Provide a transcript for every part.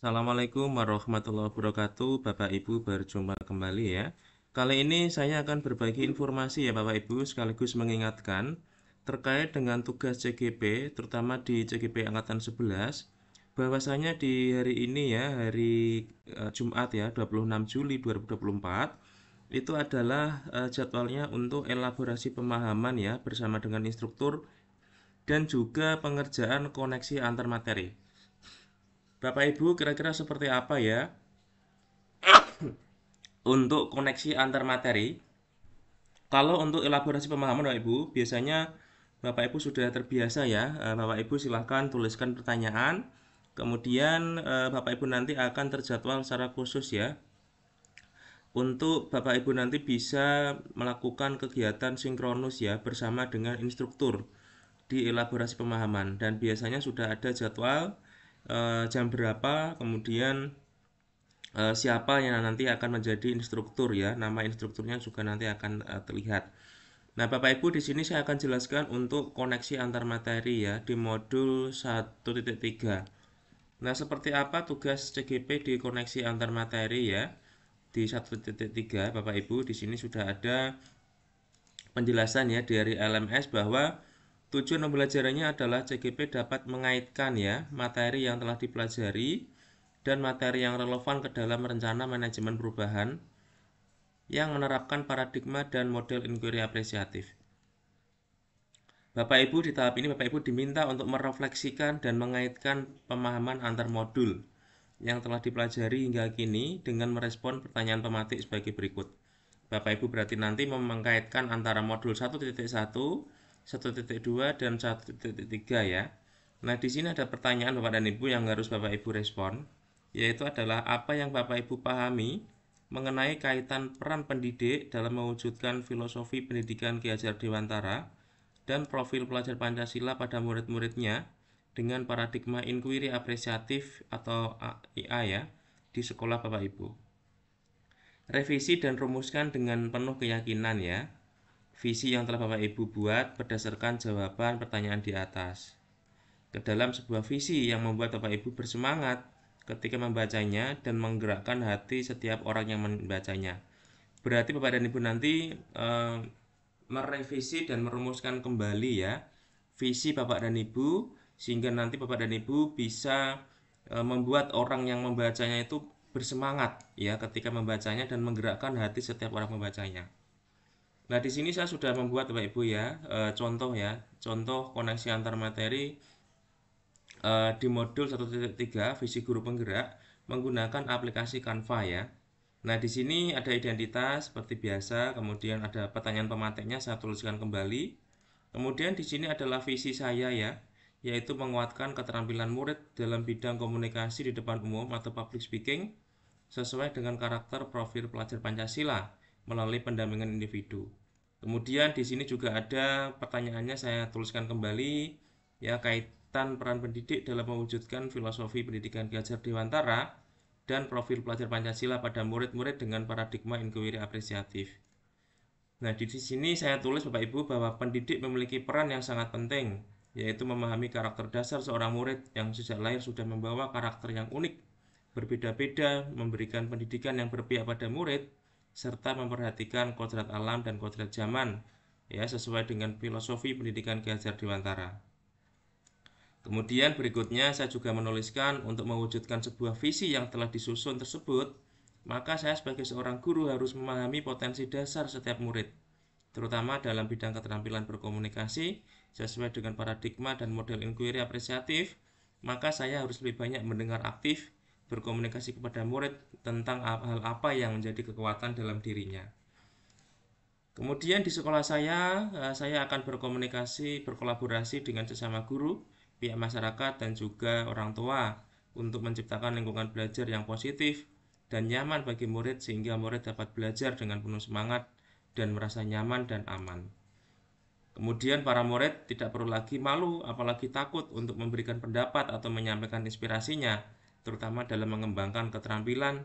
Assalamualaikum warahmatullahi wabarakatuh Bapak Ibu berjumpa kembali ya Kali ini saya akan berbagi informasi ya Bapak Ibu sekaligus mengingatkan terkait dengan tugas CGP terutama di CGP Angkatan 11 bahwasanya di hari ini ya hari eh, Jumat ya 26 Juli 2024 itu adalah eh, jadwalnya untuk elaborasi pemahaman ya bersama dengan instruktur dan juga pengerjaan koneksi antar materi Bapak Ibu kira-kira seperti apa ya untuk koneksi antar materi? Kalau untuk elaborasi pemahaman Bapak Ibu, biasanya Bapak Ibu sudah terbiasa ya. Eh, Bapak Ibu silahkan tuliskan pertanyaan. Kemudian eh, Bapak Ibu nanti akan terjadwal secara khusus ya untuk Bapak Ibu nanti bisa melakukan kegiatan sinkronus ya bersama dengan instruktur di elaborasi pemahaman dan biasanya sudah ada jadwal Eh, jam berapa kemudian eh, siapa yang nanti akan menjadi instruktur ya nama instrukturnya juga nanti akan eh, terlihat Nah, Bapak Ibu di sini saya akan jelaskan untuk koneksi antar materi ya di modul 1.3. Nah, seperti apa tugas CGP di koneksi antar materi ya? Di 1.3 Bapak Ibu di sini sudah ada penjelasan ya dari LMS bahwa Tujuan pembelajarannya adalah CGP dapat mengaitkan ya materi yang telah dipelajari dan materi yang relevan ke dalam rencana manajemen perubahan yang menerapkan paradigma dan model inquiry apresiatif. Bapak Ibu di tahap ini Bapak Ibu diminta untuk merefleksikan dan mengaitkan pemahaman antar modul yang telah dipelajari hingga kini dengan merespon pertanyaan pematik sebagai berikut. Bapak Ibu berarti nanti mengaitkan antara modul 1.1 1.2 dan 1.3 ya. Nah, di sini ada pertanyaan Bapak dan Ibu yang harus Bapak Ibu respon, yaitu adalah apa yang Bapak Ibu pahami mengenai kaitan peran pendidik dalam mewujudkan filosofi pendidikan Ki Hajar Dewantara dan profil pelajar Pancasila pada murid-muridnya dengan paradigma inquiry apresiatif atau IA ya di sekolah Bapak Ibu. Revisi dan rumuskan dengan penuh keyakinan ya visi yang telah Bapak Ibu buat berdasarkan jawaban pertanyaan di atas. Ke dalam sebuah visi yang membuat Bapak Ibu bersemangat ketika membacanya dan menggerakkan hati setiap orang yang membacanya. Berarti Bapak dan Ibu nanti e, merevisi dan merumuskan kembali ya visi Bapak dan Ibu sehingga nanti Bapak dan Ibu bisa e, membuat orang yang membacanya itu bersemangat ya ketika membacanya dan menggerakkan hati setiap orang membacanya. Nah, di sini saya sudah membuat Bapak Ibu ya, e, contoh ya, contoh koneksi antar materi e, di modul 1.3 visi guru penggerak menggunakan aplikasi Canva ya. Nah, di sini ada identitas seperti biasa, kemudian ada pertanyaan pemateknya saya tuliskan kembali. Kemudian di sini adalah visi saya ya, yaitu menguatkan keterampilan murid dalam bidang komunikasi di depan umum atau public speaking sesuai dengan karakter profil pelajar Pancasila melalui pendampingan individu. Kemudian di sini juga ada pertanyaannya saya tuliskan kembali ya kaitan peran pendidik dalam mewujudkan filosofi pendidikan Gajar Dewantara dan profil pelajar Pancasila pada murid-murid dengan paradigma inquiry apresiatif. Nah, di sini saya tulis Bapak Ibu bahwa pendidik memiliki peran yang sangat penting, yaitu memahami karakter dasar seorang murid yang sejak lahir sudah membawa karakter yang unik, berbeda-beda, memberikan pendidikan yang berpihak pada murid, serta memperhatikan kodrat alam dan kodrat zaman ya sesuai dengan filosofi pendidikan Ki Hajar Dewantara. Kemudian berikutnya saya juga menuliskan untuk mewujudkan sebuah visi yang telah disusun tersebut, maka saya sebagai seorang guru harus memahami potensi dasar setiap murid, terutama dalam bidang keterampilan berkomunikasi sesuai dengan paradigma dan model inquiry apresiatif, maka saya harus lebih banyak mendengar aktif berkomunikasi kepada murid tentang hal apa yang menjadi kekuatan dalam dirinya. Kemudian di sekolah saya, eh, saya akan berkomunikasi, berkolaborasi dengan sesama guru, pihak masyarakat, dan juga orang tua untuk menciptakan lingkungan belajar yang positif dan nyaman bagi murid sehingga murid dapat belajar dengan penuh semangat dan merasa nyaman dan aman. Kemudian para murid tidak perlu lagi malu apalagi takut untuk memberikan pendapat atau menyampaikan inspirasinya terutama dalam mengembangkan keterampilan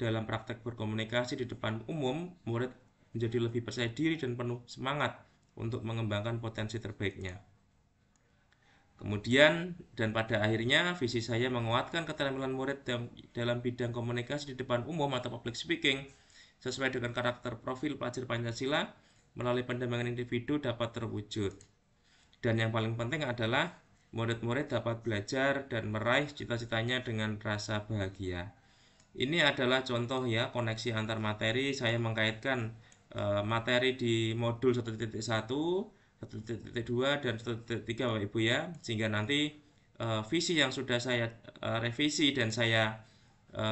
dalam praktek berkomunikasi di depan umum, murid menjadi lebih percaya diri dan penuh semangat untuk mengembangkan potensi terbaiknya. Kemudian dan pada akhirnya visi saya menguatkan keterampilan murid dalam bidang komunikasi di depan umum atau public speaking sesuai dengan karakter profil pelajar Pancasila melalui pendampingan individu dapat terwujud. Dan yang paling penting adalah murid-murid dapat belajar dan meraih cita-citanya dengan rasa bahagia. Ini adalah contoh ya koneksi antar materi. Saya mengkaitkan e, materi di modul 1.1, 1.2 dan 1.3 Bapak Ibu ya, sehingga nanti e, visi yang sudah saya e, revisi dan saya e,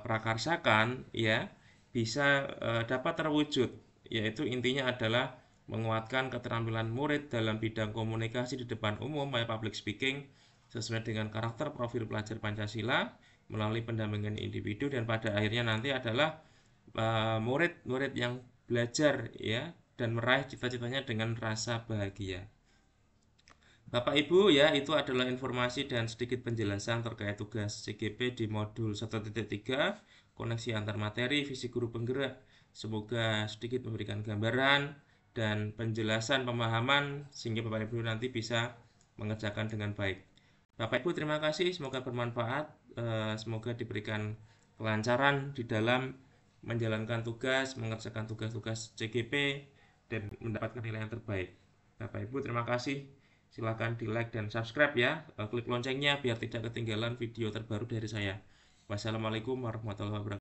prakarsakan ya bisa e, dapat terwujud, yaitu intinya adalah menguatkan keterampilan murid dalam bidang komunikasi di depan umum by public speaking sesuai dengan karakter profil pelajar Pancasila melalui pendampingan individu dan pada akhirnya nanti adalah eh, murid-murid uh, yang belajar ya dan meraih cita-citanya dengan rasa bahagia. Bapak Ibu ya itu adalah informasi dan sedikit penjelasan terkait tugas CGP di modul 1.3 koneksi antar materi visi guru penggerak. Semoga sedikit memberikan gambaran dan penjelasan pemahaman sehingga Bapak Ibu nanti bisa mengerjakan dengan baik. Bapak Ibu terima kasih, semoga bermanfaat, eh, semoga diberikan kelancaran di dalam menjalankan tugas, mengerjakan tugas-tugas CGP dan mendapatkan nilai yang terbaik. Bapak Ibu terima kasih. Silahkan di like dan subscribe ya. Eh, klik loncengnya biar tidak ketinggalan video terbaru dari saya. Wassalamualaikum warahmatullahi wabarakatuh.